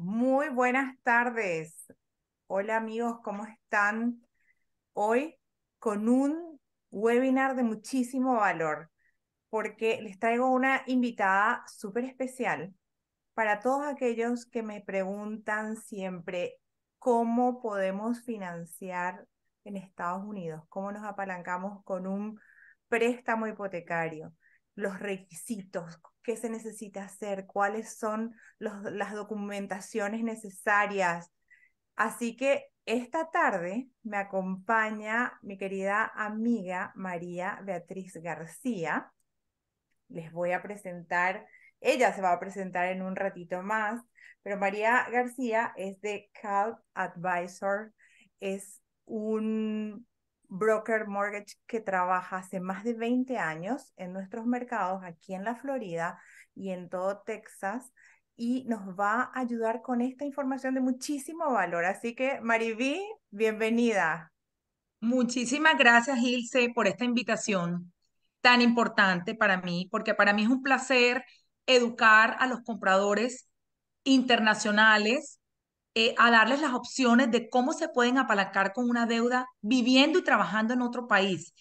Muy buenas tardes. Hola amigos, ¿cómo están? Hoy con un webinar de muchísimo valor, porque les traigo una invitada súper especial para todos aquellos que me preguntan siempre cómo podemos financiar en Estados Unidos, cómo nos apalancamos con un préstamo hipotecario, los requisitos, qué se necesita hacer, cuáles son las documentaciones necesarias. Así que esta tarde me acompaña mi querida amiga María Beatriz García. Les voy a presentar, ella se va a presentar en un ratito más, pero María García es de Cal Advisor, es un broker mortgage que trabaja hace más de 20 años en nuestros mercados aquí en la Florida y en todo Texas y nos va a ayudar con esta información de muchísimo valor. Así que, Mariví, bienvenida. Muchísimas gracias, Ilse, por esta invitación tan importante para mí, porque para mí es un placer educar a los compradores internacionales eh, a darles las opciones de cómo se pueden apalancar con una deuda viviendo y trabajando en otro país.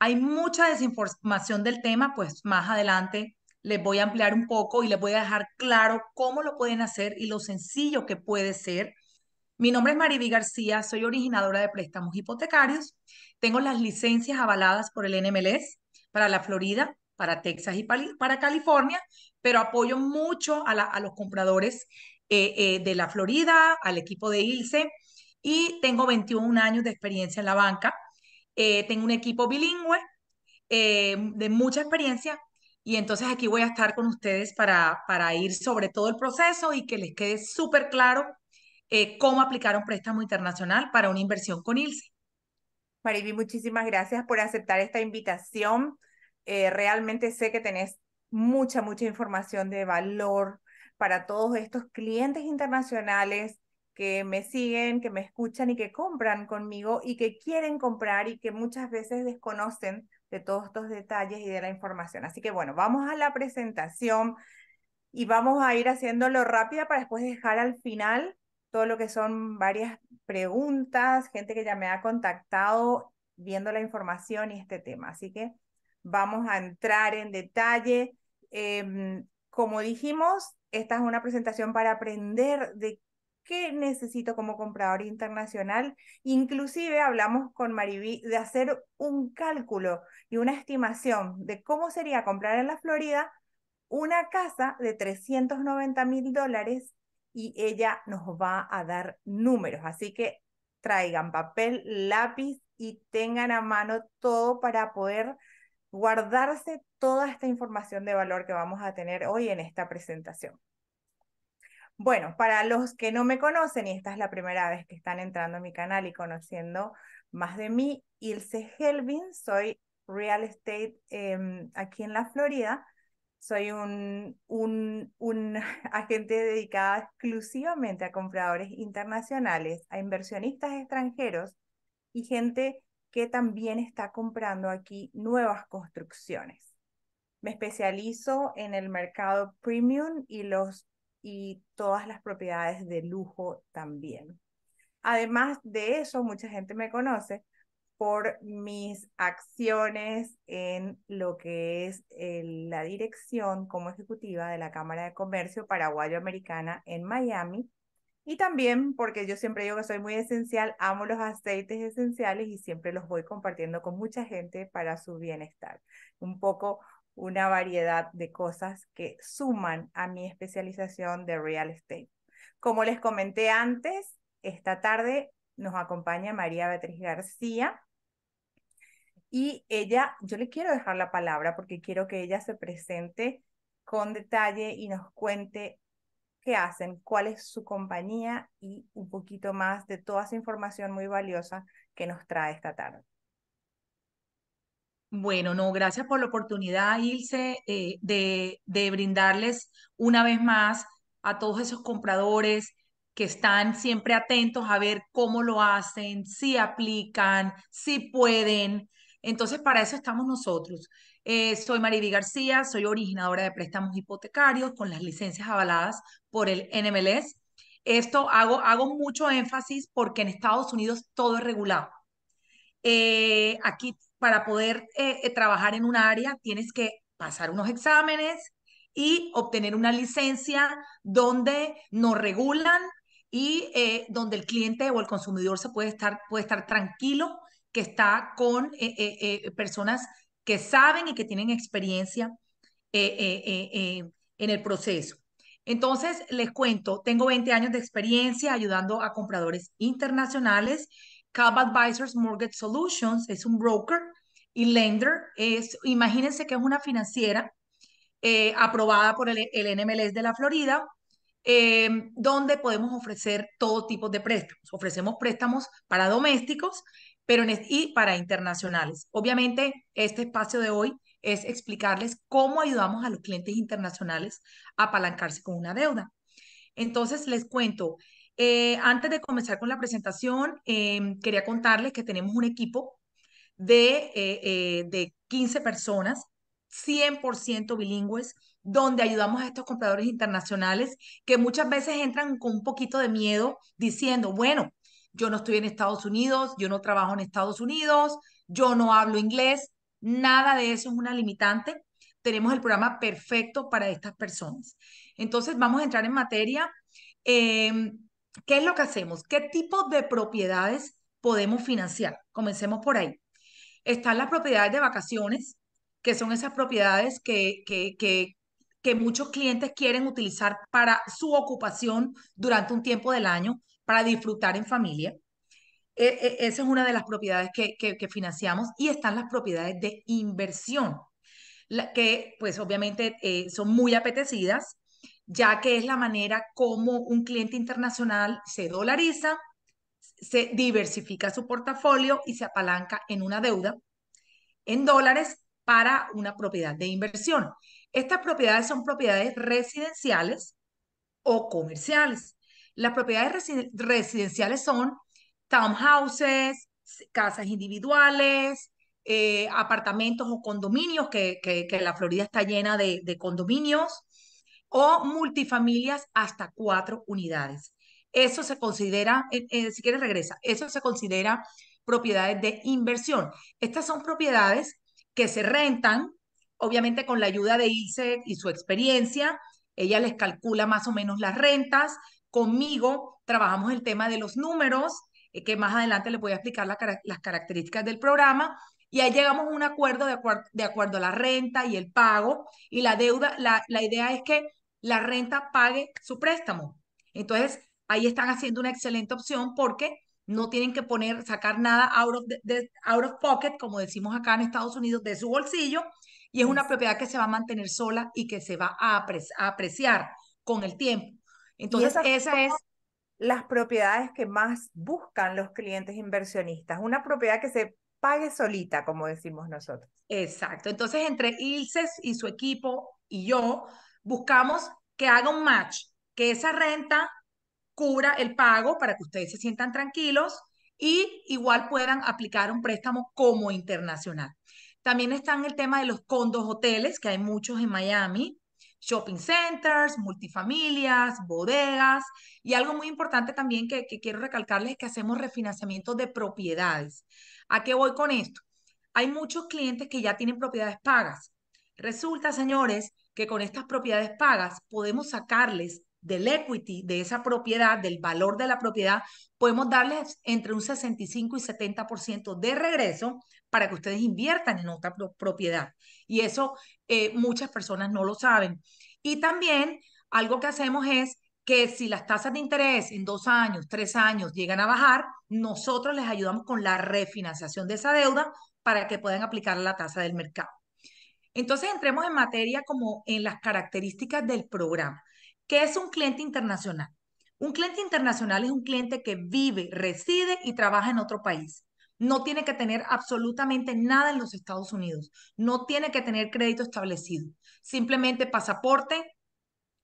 Hay mucha desinformación del tema, pues más adelante les voy a ampliar un poco y les voy a dejar claro cómo lo pueden hacer y lo sencillo que puede ser. Mi nombre es Mariby García, soy originadora de préstamos hipotecarios. Tengo las licencias avaladas por el NMLS para la Florida, para Texas y para California, pero apoyo mucho a, a los compradores eh, eh, de la Florida, al equipo de ILSE, y tengo 21 años de experiencia en la banca. Eh, tengo un equipo bilingüe de mucha experiencia y entonces aquí voy a estar con ustedes para, para ir sobre todo el proceso y que les quede súper claro cómo aplicar un préstamo internacional para una inversión con ILSE. Maribi, muchísimas gracias por aceptar esta invitación. realmente sé que tenés mucha, mucha información de valor para todos estos clientes internacionales que me siguen, que me escuchan y que compran conmigo y que quieren comprar y que muchas veces desconocen de todos estos detalles y de la información. Así que bueno, vamos a la presentación y vamos a ir haciéndolo rápida para después dejar al final todo lo que son varias preguntas, gente que ya me ha contactado viendo la información y este tema. Así que vamos a entrar en detalle. Em, como dijimos, esta es una presentación para aprender de qué necesito como comprador internacional. Inclusive hablamos con Mariví de hacer un cálculo y una estimación de cómo sería comprar en la Florida una casa de 390 mil dólares y ella nos va a dar números. Así que traigan papel, lápiz y tengan a mano todo para poder guardarse toda esta información de valor que vamos a tener hoy en esta presentación. Bueno, para los que no me conocen, y esta es la primera vez que están entrando a mi canal y conociendo más de mí, Ilse Helvin, soy real estate em, aquí en la Florida. Soy un, un, un agente dedicada exclusivamente a compradores internacionales, a inversionistas extranjeros y gente que también está comprando aquí nuevas construcciones. Me especializo en el mercado premium y, los, y todas las propiedades de lujo también. Además de eso, mucha gente me conoce por mis acciones en lo que es eh, la dirección como ejecutiva de la Cámara de Comercio Paraguayo-Americana en Miami y también porque yo siempre digo que soy muy esencial, amo los aceites esenciales y siempre los voy compartiendo con mucha gente para su bienestar. Un poco una variedad de cosas que suman a mi especialización de real estate. Como les comenté antes, esta tarde nos acompaña María Beatriz García y ella, yo le quiero dejar la palabra porque quiero que ella se presente con detalle y nos cuente qué hacen, cuál es su compañía y un poquito más de toda esa información muy valiosa que nos trae esta tarde. Bueno, no, gracias por la oportunidad, Ilse, eh, de, de brindarles una vez más a todos esos compradores, que están siempre atentos a ver cómo lo hacen, si aplican, si pueden. Entonces, para eso estamos nosotros. Eh, soy Mariby García, soy originadora de préstamos hipotecarios con las licencias avaladas por el NMLS. Esto hago, hago mucho énfasis porque en Estados Unidos todo es regulado. Eh, aquí, para poder eh, trabajar en un área, tienes que pasar unos exámenes y obtener una licencia donde nos regulan y donde el cliente o el consumidor se puede estar, puede estar tranquilo que está con eh, eh, personas que saben y que tienen experiencia eh, eh, eh, en el proceso. Entonces, les cuento, tengo 20 años de experiencia ayudando a compradores internacionales. Cab Advisors Mortgage Solutions es un broker y lender. Es, imagínense que es una financiera aprobada por el, NMLS de la Florida, donde podemos ofrecer todo tipo de préstamos. Ofrecemos préstamos para domésticos pero en, y para internacionales. Obviamente, este espacio de hoy es explicarles cómo ayudamos a los clientes internacionales a apalancarse con una deuda. Entonces, les cuento, eh, antes de comenzar con la presentación, em, quería contarles que tenemos un equipo de, eh, eh, de 15 personas, 100% bilingües, donde ayudamos a estos compradores internacionales que muchas veces entran con un poquito de miedo diciendo, bueno, yo no estoy en Estados Unidos, yo no trabajo en Estados Unidos, yo no hablo inglés, nada de eso es una limitante. Tenemos el programa perfecto para estas personas. Entonces, vamos a entrar en materia. Em, ¿Qué es lo que hacemos? ¿Qué tipo de propiedades podemos financiar? Comencemos por ahí. Están las propiedades de vacaciones, que son esas propiedades que, que, que muchos clientes quieren utilizar para su ocupación durante un tiempo del año para disfrutar en familia. E, e, esa es una de las propiedades que, financiamos y están las propiedades de inversión, que pues obviamente eh, son muy apetecidas, ya que es la manera como un cliente internacional se dolariza, se diversifica su portafolio y se apalanca en una deuda en dólares para una propiedad de inversión. Estas propiedades son propiedades residenciales o comerciales las propiedades residenciales son townhouses, casas individuales, eh, apartamentos o condominios, que, la Florida está llena de, condominios, o multifamilias hasta cuatro unidades. Eso se considera, eh, eh, si quieres regresa, eso se considera propiedades de inversión. Estas son propiedades que se rentan, obviamente con la ayuda de ICE y su experiencia, ella les calcula más o menos las rentas, Conmigo trabajamos el tema de los números, eh, que más adelante les voy a explicar las características del programa. Y ahí llegamos a un acuerdo de, acuerdo a la renta y el pago. Y la deuda, la, idea es que la renta pague su préstamo. Entonces, ahí están haciendo una excelente opción porque no tienen que poner, sacar nada out of, out of pocket, como decimos acá en Estados Unidos, de su bolsillo, y es una propiedad que se va a mantener sola y que se va a, apreciar con el tiempo. Entonces, esa es las propiedades que más buscan los clientes inversionistas, una propiedad que se pague solita, como decimos nosotros. Exacto. Entonces, entre Ilses y su equipo y yo, buscamos que haga un match, que esa renta cubra el pago para que ustedes se sientan tranquilos y igual puedan aplicar un préstamo como internacional. También está en el tema de los condos hoteles, que hay muchos en Miami, shopping centers, multifamilias, bodegas y algo muy importante también que, quiero recalcarles es que hacemos refinanciamiento de propiedades. ¿A qué voy con esto? Hay muchos clientes que ya tienen propiedades pagas. Resulta, señores, que con estas propiedades pagas podemos sacarles del equity de esa propiedad, del valor de la propiedad, podemos darles entre un 65 y 70% de regreso para que ustedes inviertan en otra propiedad. Y eso eh, muchas personas no lo saben. Y también algo que hacemos es que si las tasas de interés en dos años, tres años llegan a bajar, nosotros les ayudamos con la refinanciación de esa deuda para que puedan aplicar la tasa del mercado. Entonces entremos en materia como en las características del programa. ¿Qué es un cliente internacional? Un cliente internacional es un cliente que vive, reside y trabaja en otro país. No tiene que tener absolutamente nada en los Estados Unidos. No tiene que tener crédito establecido. Simplemente pasaporte,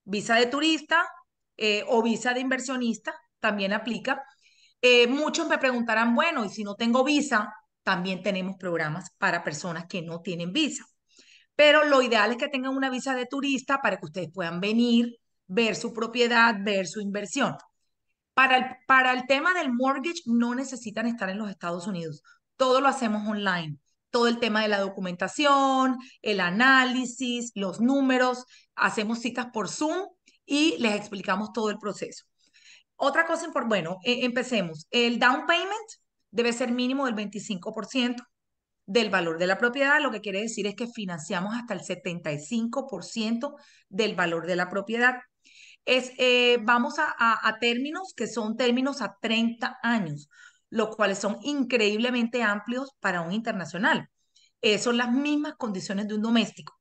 visa de turista eh, o visa de inversionista también aplica. Eh, muchos me preguntarán, bueno, y si no tengo visa, también tenemos programas para personas que no tienen visa. Pero lo ideal es que tengan una visa de turista para que ustedes puedan venir, ver su propiedad, ver su inversión. Para el, tema del mortgage no necesitan estar en los Estados Unidos. Todo lo hacemos online. Todo el tema de la documentación, el análisis, los números. Hacemos citas por Zoom y les explicamos todo el proceso. Otra cosa, bueno, e, empecemos. El down payment debe ser mínimo del 25% del valor de la propiedad, lo que quiere decir es que financiamos hasta el 75% del valor de la propiedad es, eh, vamos a, a, términos que son términos a 30 años, los cuales son increíblemente amplios para un internacional. Eh, son las mismas condiciones de un doméstico.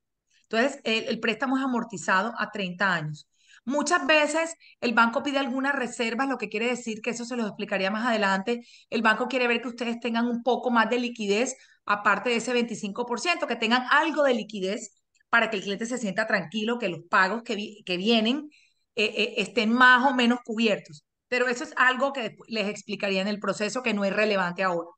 Entonces, el, préstamo es amortizado a 30 años. Muchas veces el banco pide algunas reservas, lo que quiere decir que eso se los explicaría más adelante. El banco quiere ver que ustedes tengan un poco más de liquidez, aparte de ese 25%, que tengan algo de liquidez para que el cliente se sienta tranquilo, que los pagos que, que vienen eh, eh, estén más o menos cubiertos. Pero eso es algo que les explicaría en el proceso que no es relevante ahora.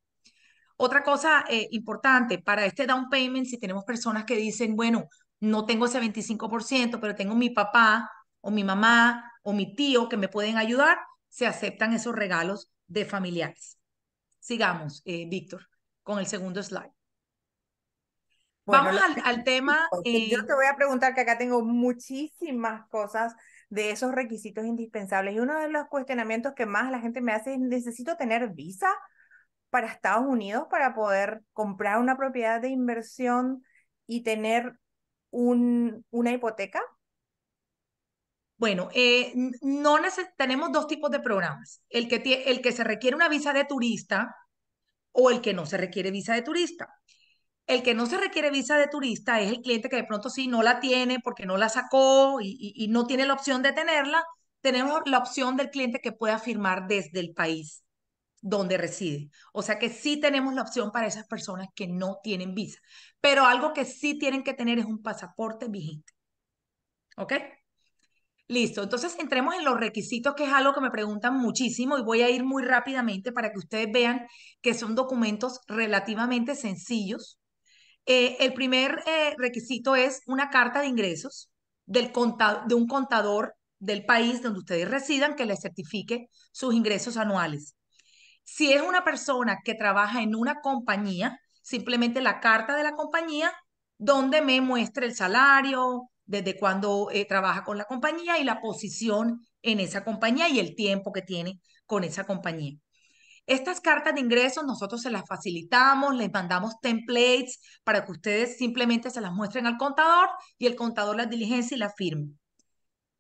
Otra cosa eh, importante para este down payment, si tenemos personas que dicen, bueno, no tengo ese 25%, pero tengo mi papá o mi mamá o mi tío que me pueden ayudar, se aceptan esos regalos de familiares. Sigamos, Víctor, con el segundo slide. Vamos al, tema. yo te voy a preguntar que acá tengo muchísimas cosas de esos requisitos indispensables. Y uno de los cuestionamientos que más la gente me hace es, ¿necesito tener visa para Estados Unidos para poder comprar una propiedad de inversión y tener un, una hipoteca? Bueno, eh, no tenemos dos tipos de programas. El que, el que se requiere una visa de turista o el que no se requiere visa de turista. El que no se requiere visa de turista es el cliente que de pronto sí no la tiene porque no la sacó y, no tiene la opción de tenerla. Tenemos la opción del cliente que pueda firmar desde el país donde reside. O sea que sí tenemos la opción para esas personas que no tienen visa. Pero algo que sí tienen que tener es un pasaporte vigente. ¿Ok? Listo, entonces entremos en los requisitos, que es algo que me preguntan muchísimo y voy a ir muy rápidamente para que ustedes vean que son documentos relativamente sencillos. Eh, el primer eh, requisito es una carta de ingresos del de un contador del país donde ustedes residan que les certifique sus ingresos anuales. Si es una persona que trabaja en una compañía, simplemente la carta de la compañía donde me muestre el salario, desde cuándo eh, trabaja con la compañía y la posición en esa compañía y el tiempo que tiene con esa compañía. Estas cartas de ingresos nosotros se las facilitamos, les mandamos templates para que ustedes simplemente se las muestren al contador y el contador las diligencia y la firme.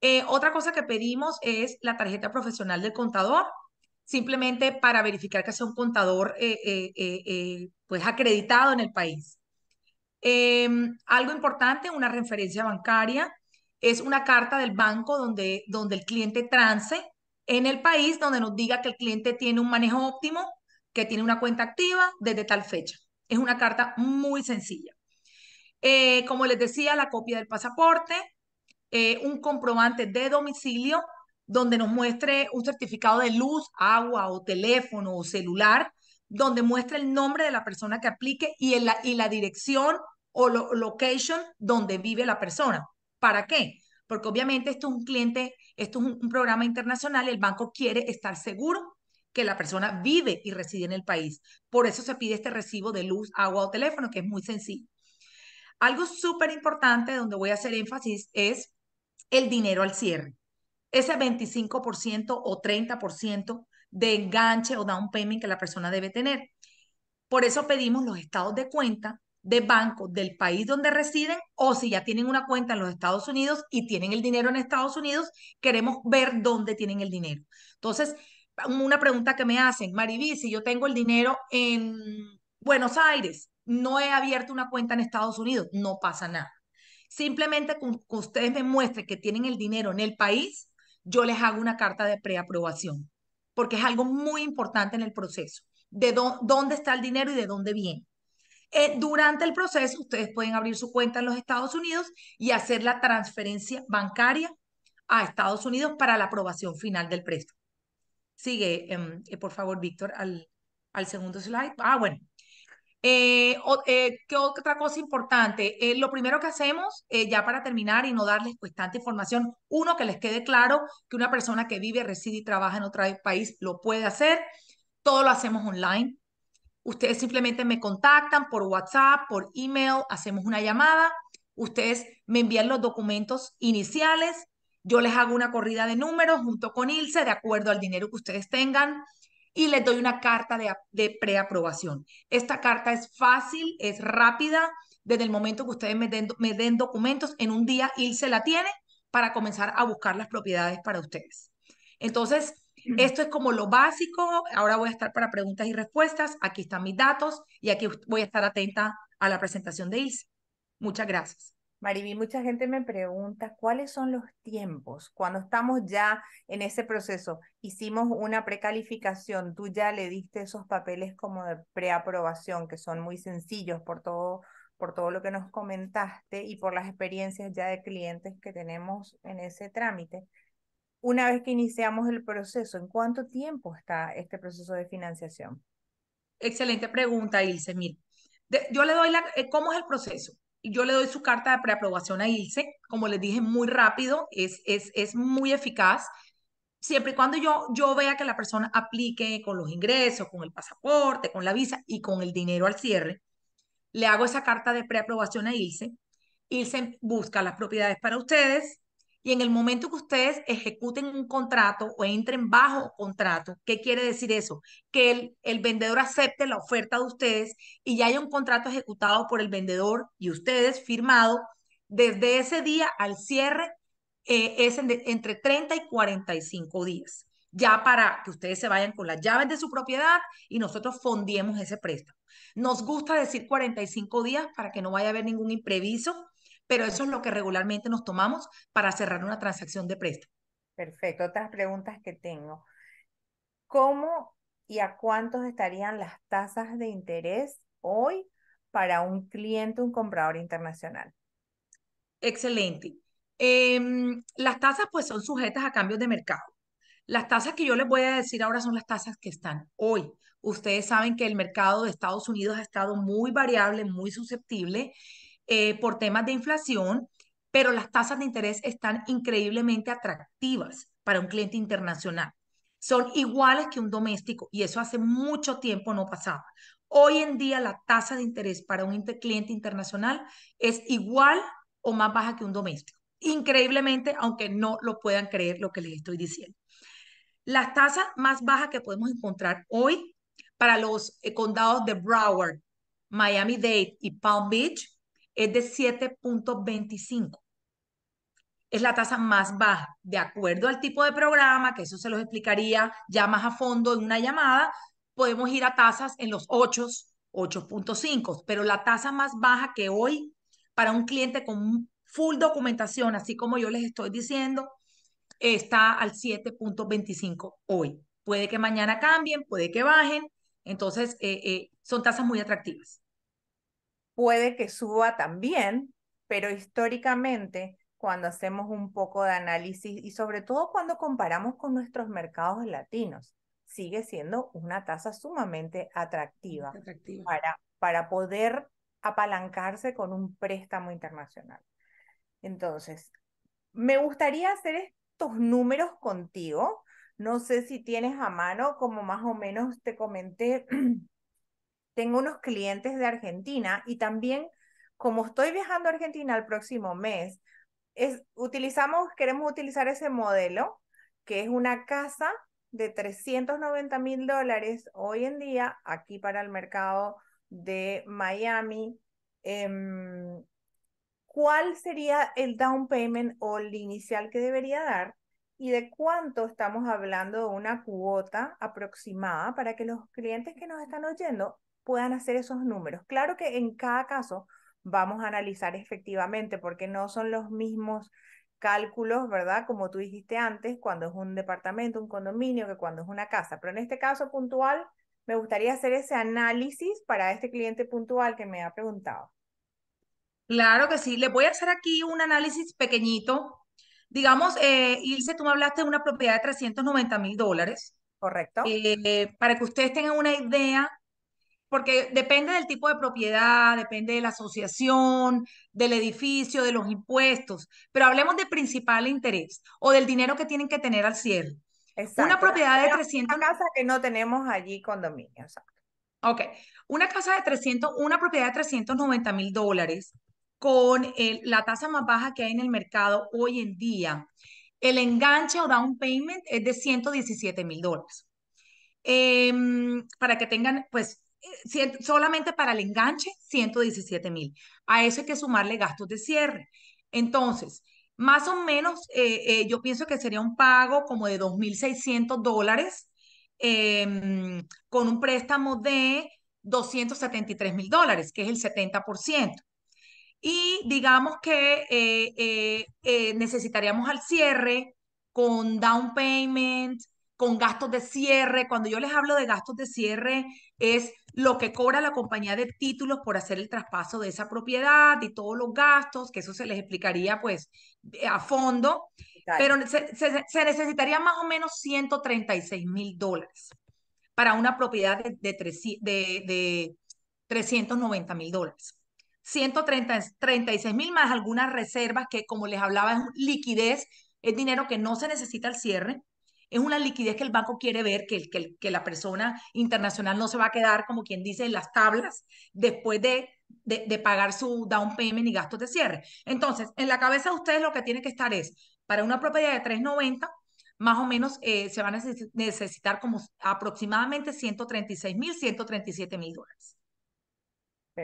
Eh, otra cosa que pedimos es la tarjeta profesional del contador, simplemente para verificar que sea un contador eh, eh, pues acreditado en el país. Em, algo importante, una referencia bancaria, es una carta del banco donde, donde el cliente trance en el país donde nos diga que el cliente tiene un manejo óptimo, que tiene una cuenta activa desde tal fecha. Es una carta muy sencilla. Eh, como les decía, la copia del pasaporte, eh, un comprobante de domicilio donde nos muestre un certificado de luz, agua o teléfono o celular, donde muestre el nombre de la persona que aplique y, la, y la dirección o location donde vive la persona. ¿Para qué? Porque obviamente esto es un cliente esto es un, programa internacional, el banco quiere estar seguro que la persona vive y reside en el país. Por eso se pide este recibo de luz, agua o teléfono, que es muy sencillo. Algo súper importante donde voy a hacer énfasis es el dinero al cierre. Ese 25% o 30% de enganche o down payment que la persona debe tener. Por eso pedimos los estados de cuenta de banco del país donde residen o si ya tienen una cuenta en los Estados Unidos y tienen el dinero en Estados Unidos, queremos ver dónde tienen el dinero. Entonces, una pregunta que me hacen, Mariví, si yo tengo el dinero en Buenos Aires, no he abierto una cuenta en Estados Unidos, no pasa nada. Simplemente que ustedes me muestren que tienen el dinero en el país, yo les hago una carta de preaprobación, porque es algo muy importante en el proceso, de dónde está el dinero y de dónde viene. Eh, durante el proceso, ustedes pueden abrir su cuenta en los Estados Unidos y hacer la transferencia bancaria a Estados Unidos para la aprobación final del préstamo. Sigue, em, eh, por favor, Víctor, al, al segundo slide. Ah, bueno. Eh, ¿Qué otra cosa importante? lo primero que hacemos, ya para terminar y no darles pues tanta información, uno, que les quede claro que una persona que vive, reside y trabaja en otro país lo puede hacer. Todo lo hacemos online. Ustedes simplemente me contactan por WhatsApp, por email, hacemos una llamada, ustedes me envían los documentos iniciales, yo les hago una corrida de números junto con ILSE de acuerdo al dinero que ustedes tengan y les doy una carta de, de preaprobación. Esta carta es fácil, es rápida, desde el momento que ustedes me den, me den documentos, en un día ILSE la tiene para comenzar a buscar las propiedades para ustedes. Entonces, esto es como lo básico. Ahora voy a estar para preguntas y respuestas. Aquí están mis datos y aquí voy a estar atenta a la presentación de Ilse. Muchas gracias. Mariví, mucha gente me pregunta cuáles son los tiempos cuando estamos ya en ese proceso. Hicimos una precalificación, tú ya le diste esos papeles como de preaprobación, que son muy sencillos por todo, por todo lo que nos comentaste y por las experiencias ya de clientes que tenemos en ese trámite una vez que iniciamos el proceso? ¿En cuánto tiempo está este proceso de financiación? Excelente pregunta, Ilse. yo le doy la, eh, cómo es el proceso. Yo le doy su carta de preaprobación a Ilse. Como les dije, muy rápido, es, es, muy eficaz. Siempre y cuando yo, yo vea que la persona aplique con los ingresos, con el pasaporte, con la visa y con el dinero al cierre, le hago esa carta de preaprobación a Ilse. Ilse busca las propiedades para ustedes, y en el momento que ustedes ejecuten un contrato o entren bajo contrato, ¿qué quiere decir eso? Que el, vendedor acepte la oferta de ustedes y ya hay un contrato ejecutado por el vendedor y ustedes firmado desde ese día al cierre eh, es entre 30 y 45 días, ya para que ustedes se vayan con las llaves de su propiedad y nosotros fondiemos ese préstamo. Nos gusta decir 45 días para que no vaya a haber ningún imprevisto pero eso es lo que regularmente nos tomamos para cerrar una transacción de préstamo. Perfecto. Otras preguntas que tengo. ¿Cómo y a cuántos estarían las tasas de interés hoy para un cliente, un comprador internacional? Excelente. Em, las tasas pues son sujetas a cambios de mercado. Las tasas que yo les voy a decir ahora son las tasas que están hoy. Ustedes saben que el mercado de Estados Unidos ha estado muy variable, muy susceptible eh, por temas de inflación, pero las tasas de interés están increíblemente atractivas para un cliente internacional. Son iguales que un doméstico y eso hace mucho tiempo no pasaba. Hoy en día la tasa de interés para un cliente internacional es igual o más baja que un doméstico. Increíblemente, aunque no lo puedan creer lo que les estoy diciendo. Las tasas más bajas que podemos encontrar hoy para los eh, condados de Broward, Miami-Dade y Palm Beach es de 7.25. Es la tasa más baja, de acuerdo al tipo de programa, que eso se los explicaría ya más a fondo en una llamada, podemos ir a tasas en los 8, 8.5, pero la tasa más baja que hoy para un cliente con full documentación, así como yo les estoy diciendo, está al 7.25 hoy. Puede que mañana cambien, puede que bajen, entonces eh, eh, son tasas muy atractivas puede que suba también, pero históricamente cuando hacemos un poco de análisis y sobre todo cuando comparamos con nuestros mercados latinos, sigue siendo una tasa sumamente atractiva, Para, para poder apalancarse con un préstamo internacional. Entonces, me gustaría hacer estos números contigo. No sé si tienes a mano, como más o menos te comenté, tengo unos clientes de Argentina y también como estoy viajando a Argentina el próximo mes, es, utilizamos, queremos utilizar ese modelo, que es una casa de 390 mil dólares hoy en día aquí para el mercado de Miami. Em, ¿Cuál sería el down payment o el inicial que debería dar? y de cuánto estamos hablando una cuota aproximada para que los clientes que nos están oyendo puedan hacer esos números. Claro que en cada caso vamos a analizar efectivamente porque no son los mismos cálculos, ¿verdad? Como tú dijiste antes, cuando es un departamento, un condominio, que cuando es una casa. Pero en este caso puntual, me gustaría hacer ese análisis para este cliente puntual que me ha preguntado. Claro que sí. Le voy a hacer aquí un análisis pequeñito. Digamos, eh, Ilse, tú me hablaste de una propiedad de 390 mil dólares. Correcto. Eh, para que ustedes tengan una idea porque depende del tipo de propiedad, depende de la asociación, del edificio, de los impuestos, pero hablemos de principal interés o del dinero que tienen que tener al cierre. Exacto. Una propiedad de 300... Una casa que no tenemos allí condominio, exacto. Ok, una casa de 300, una propiedad de 390 mil dólares con la tasa más baja que hay en el mercado hoy en día, el enganche o down payment es de 117 mil dólares. Em, para que tengan, pues, eh, solamente para el enganche, 117 mil. A eso hay que sumarle gastos de cierre. Entonces, más o menos, eh, eh, yo pienso que sería un pago como de 2.600 dólares em, con un préstamo de 273 mil dólares, que es el 70%. Y digamos que necesitaríamos al cierre con down payment, con gastos de cierre. Cuando yo les hablo de gastos de cierre, es lo que cobra la compañía de títulos por hacer el traspaso de esa propiedad y todos los gastos, que eso se les explicaría pues eh, a fondo, pero se, necesitaría más o menos 136 mil dólares para una propiedad de, de, de, de 390 mil dólares. 136 mil más algunas reservas que, como les hablaba, es liquidez, es dinero que no se necesita al cierre, es una liquidez que el banco quiere ver, que, que la persona internacional no se va a quedar, como quien dice, en las tablas después de, de, pagar su down payment y gastos de cierre. Entonces, en la cabeza de ustedes lo que tiene que estar es, para una propiedad de 390, más o menos eh, se van a necesitar como aproximadamente 136 mil, 137 mil dólares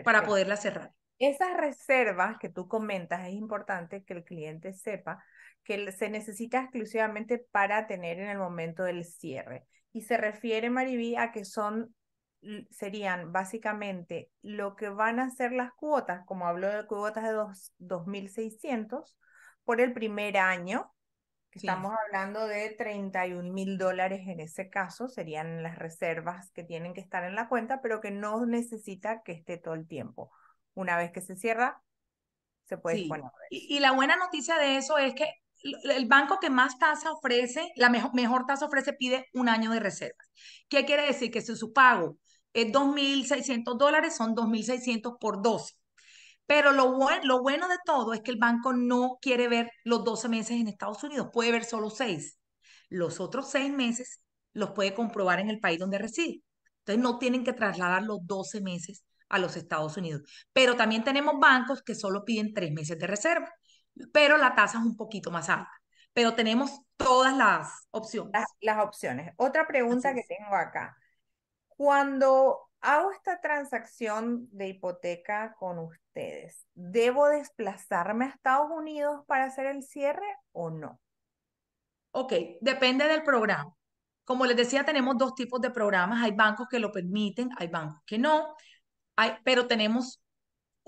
para poderla cerrar. Esas reservas que tú comentas, es importante que el cliente sepa que se necesita exclusivamente para tener en el momento del cierre. Y se refiere, Mariví, a que son, serían básicamente lo que van a ser las cuotas, como habló de cuotas de 2.600 por el primer año, estamos hablando de 31.000 dólares en ese caso, serían las reservas que tienen que estar en la cuenta, pero que no necesita que esté todo el tiempo. Una vez que se cierra, se puede sí. y, la buena noticia de eso es que el banco que más tasa ofrece, la mejor, mejor tasa ofrece, pide un año de reserva. ¿Qué quiere decir? Que si su pago es 2.600 dólares, son 2.600 por 12. Pero lo, lo bueno de todo es que el banco no quiere ver los 12 meses en Estados Unidos, puede ver solo 6. Los otros 6 meses los puede comprobar en el país donde reside. Entonces no tienen que trasladar los 12 meses a los Estados Unidos. Pero también tenemos bancos que solo piden 3 meses de reserva pero la tasa es un poquito más alta. Pero tenemos todas las opciones. Las, opciones. Otra pregunta que tengo acá. Cuando hago esta transacción de hipoteca con ustedes, ¿debo desplazarme a Estados Unidos para hacer el cierre o no? Ok, depende del programa. Como les decía, tenemos dos tipos de programas. Hay bancos que lo permiten, hay bancos que no, hay, pero tenemos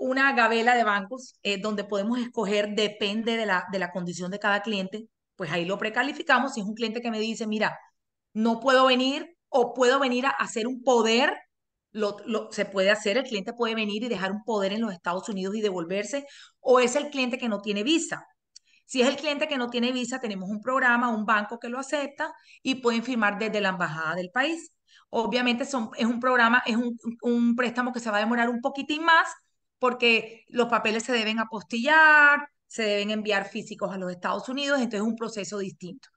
una gavela de bancos eh, donde podemos escoger, depende de la, de la condición de cada cliente, pues ahí lo precalificamos. Si es un cliente que me dice, mira, no puedo venir o puedo venir a hacer un poder, lo, se puede hacer, el cliente puede venir y dejar un poder en los Estados Unidos y devolverse, o es el cliente que no tiene visa. Si es el cliente que no tiene visa, tenemos un programa, un banco que lo acepta y pueden firmar desde la embajada del país. Obviamente son, es un programa, es un, un préstamo que se va a demorar un poquitín más, porque los papeles se deben apostillar, se deben enviar físicos a los Estados Unidos, entonces es un proceso distinto.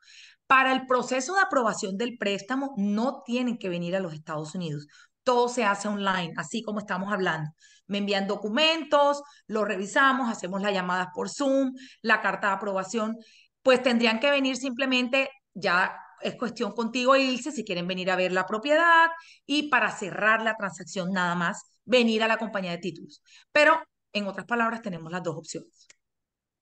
Para el proceso de aprobación del préstamo no tienen que venir a los Estados Unidos. Todo se hace online, así como estamos hablando. Me envían documentos, lo revisamos, hacemos las llamadas por Zoom, la carta de aprobación. Pues tendrían que venir simplemente, ya es cuestión contigo, irse, si quieren venir a ver la propiedad y para cerrar la transacción nada más venir a la compañía de títulos. Pero, en otras palabras, tenemos las dos opciones.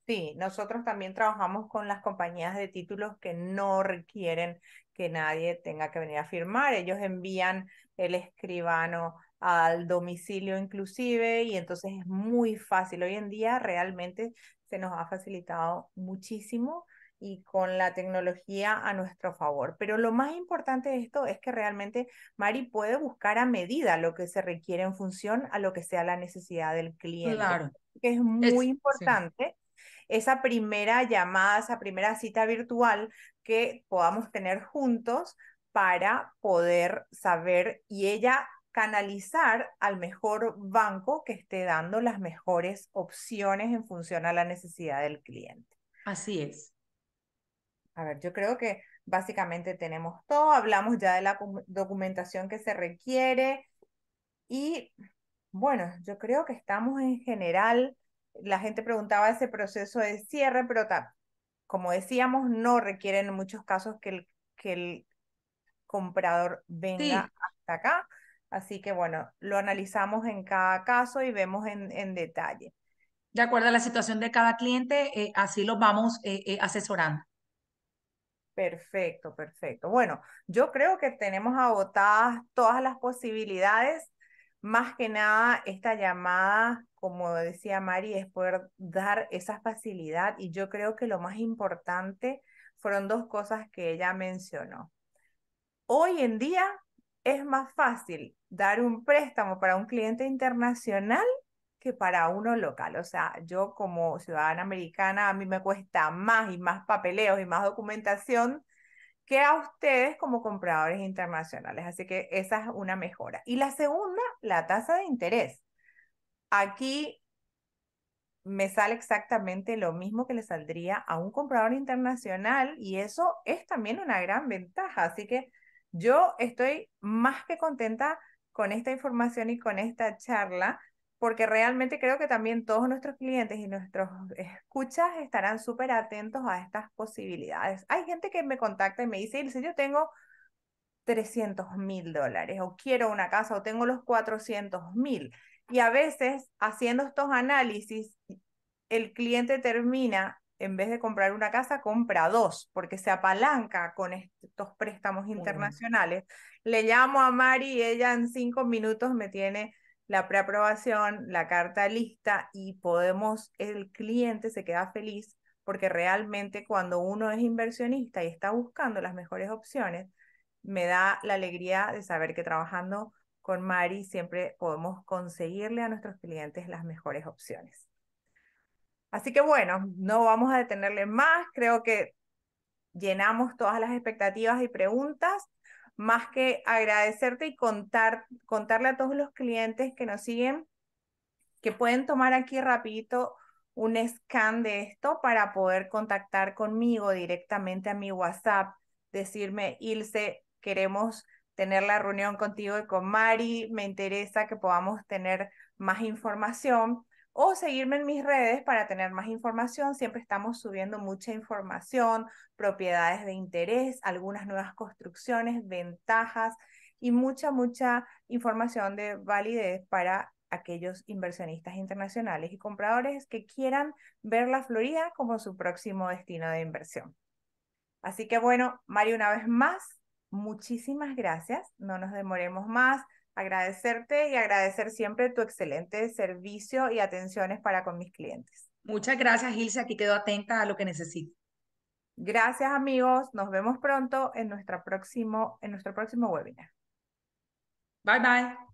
Sí, nosotros también trabajamos con las compañías de títulos que no requieren que nadie tenga que venir a firmar. Ellos envían el escribano al domicilio inclusive y entonces es muy fácil. Hoy en día realmente se nos ha facilitado muchísimo y con la tecnología a nuestro favor. Pero lo más importante de esto es que realmente Mari puede buscar a medida lo que se requiere en función a lo que sea la necesidad del cliente. Claro. Que es muy importante esa primera llamada, esa primera cita virtual que podamos tener juntos para poder saber y ella canalizar al mejor banco que esté dando las mejores opciones en función a la necesidad del cliente. Así es. A ver, yo creo que básicamente tenemos todo, hablamos ya de la documentación que se requiere y bueno, yo creo que estamos en general, la gente preguntaba ese proceso de cierre, pero como decíamos, no requieren en muchos casos que el, que el comprador venga hasta acá. Así que bueno, lo analizamos en cada caso y vemos en, en detalle. De acuerdo a la situación de cada cliente, eh, así lo vamos eh, eh, asesorando. Perfecto, perfecto. Bueno, yo creo que tenemos agotadas todas las posibilidades. Más que nada, esta llamada, como decía Mari, es poder dar esa facilidad y yo creo que lo más importante fueron dos cosas que ella mencionó. Hoy en día es más fácil dar un préstamo para un cliente internacional que para uno local. O sea, yo como ciudadana americana, a mí me cuesta más y más papeleos y más documentación que a ustedes como compradores internacionales. Así que esa es una mejora. Y la segunda, la tasa de interés. Aquí me sale exactamente lo mismo que le saldría a un comprador internacional y eso es también una gran ventaja. Así que yo estoy más que contenta con esta información y con esta charla porque realmente creo que también todos nuestros clientes y nuestros escuchas estarán súper atentos a estas posibilidades. Hay gente que me contacta y me dice, yo tengo 300 mil dólares o quiero una casa o tengo los 400 mil. Y a veces haciendo estos análisis, el cliente termina, en vez de comprar una casa, compra dos, porque se apalanca con estos préstamos internacionales. Le llamo a Mari y ella en cinco minutos me tiene la preaprobación, la carta lista y podemos, el cliente se queda feliz porque realmente cuando uno es inversionista y está buscando las mejores opciones, me da la alegría de saber que trabajando con Mari siempre podemos conseguirle a nuestros clientes las mejores opciones. Así que bueno, no vamos a detenerle más, creo que llenamos todas las expectativas y preguntas más que agradecerte y contarle a todos los clientes que nos siguen que pueden tomar aquí rapidito un scan de esto para poder contactar conmigo directamente a mi WhatsApp, decirme, Ilse, queremos tener la reunión contigo y con Mari, me interesa que podamos tener más información o seguirme en mis redes para tener más información. Siempre estamos subiendo mucha información, propiedades de interés, algunas nuevas construcciones, ventajas y mucha, mucha información de validez para aquellos inversionistas internacionales y compradores que quieran ver la Florida como su próximo destino de inversión. Así que bueno, Mario, una vez más, muchísimas gracias. No nos demoremos más agradecerte y agradecer siempre tu excelente servicio y atenciones para con mis clientes. Muchas gracias, Ilse, Aquí quedo atenta a lo que necesito. Gracias, amigos. Nos vemos pronto en, próximo, en nuestro próximo webinar. Bye, bye.